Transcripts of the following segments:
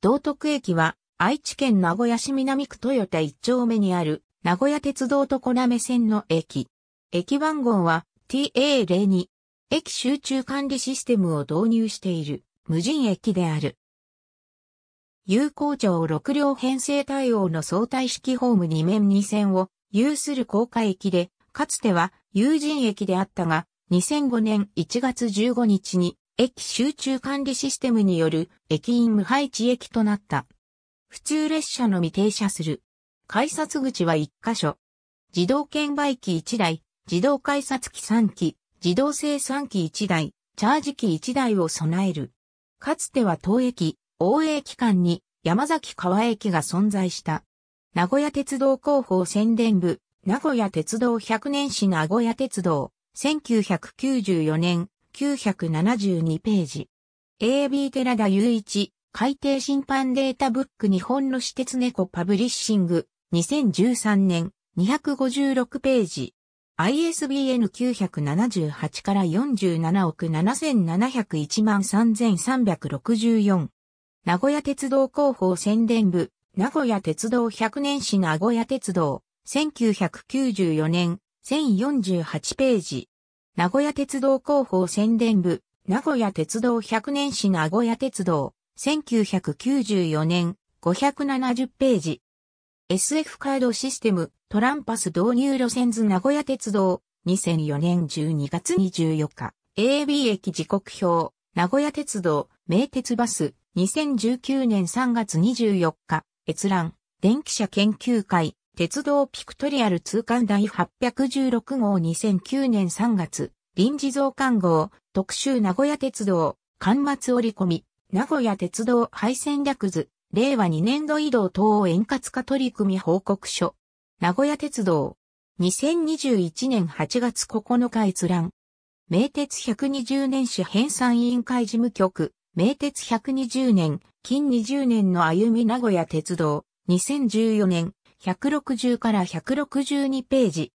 道徳駅は愛知県名古屋市南区豊田1丁目にある名古屋鉄道と小滑線の駅。駅番号は TA02。駅集中管理システムを導入している無人駅である。有効庁6両編成対応の相対式ホーム2面2線を有する高架駅で、かつては有人駅であったが、2005年1月15日に駅集中管理システムによる駅員無配置駅となった。普通列車のみ停車する。改札口は1箇所。自動券売機1台、自動改札機3機、自動生産機1台、チャージ機1台を備える。かつては東駅、大江駅間に山崎川駅が存在した。名古屋鉄道広報宣伝部、名古屋鉄道100年史名古屋鉄道、1994年、972ページ。AB 寺田雄一、海底審判データブック日本の私鉄猫パブリッシング、2013年、256ページ。ISBN 978から47億7701万3364。名古屋鉄道広報宣伝部、名古屋鉄道100年史名古屋鉄道、1994年、1048ページ。名古屋鉄道広報宣伝部、名古屋鉄道100年史名古屋鉄道、1994年、570ページ。SF カードシステム、トランパス導入路線図名古屋鉄道、2004年12月24日、AB 駅時刻表、名古屋鉄道、名鉄バス、2019年3月24日、閲覧、電気車研究会、鉄道ピクトリアル通貫第816号2009年3月、臨時増刊号、特集名古屋鉄道、刊末折り込み、名古屋鉄道廃線略図、令和2年度移動等円滑化取り組み報告書。名古屋鉄道、2021年8月9日閲覧。名鉄120年史編纂委員会事務局、名鉄120年、近20年の歩み名古屋鉄道、2014年、160から162ページ。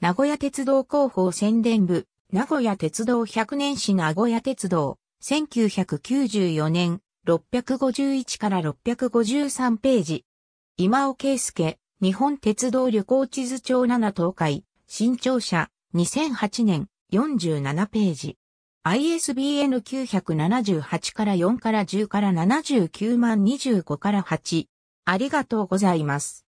名古屋鉄道広報宣伝部、名古屋鉄道100年史名古屋鉄道、1994年、651から653ページ。今尾圭介、日本鉄道旅行地図帳7東海、新庁舎、2008年、47ページ。ISBN 978から4から10から79万25から8。ありがとうございます。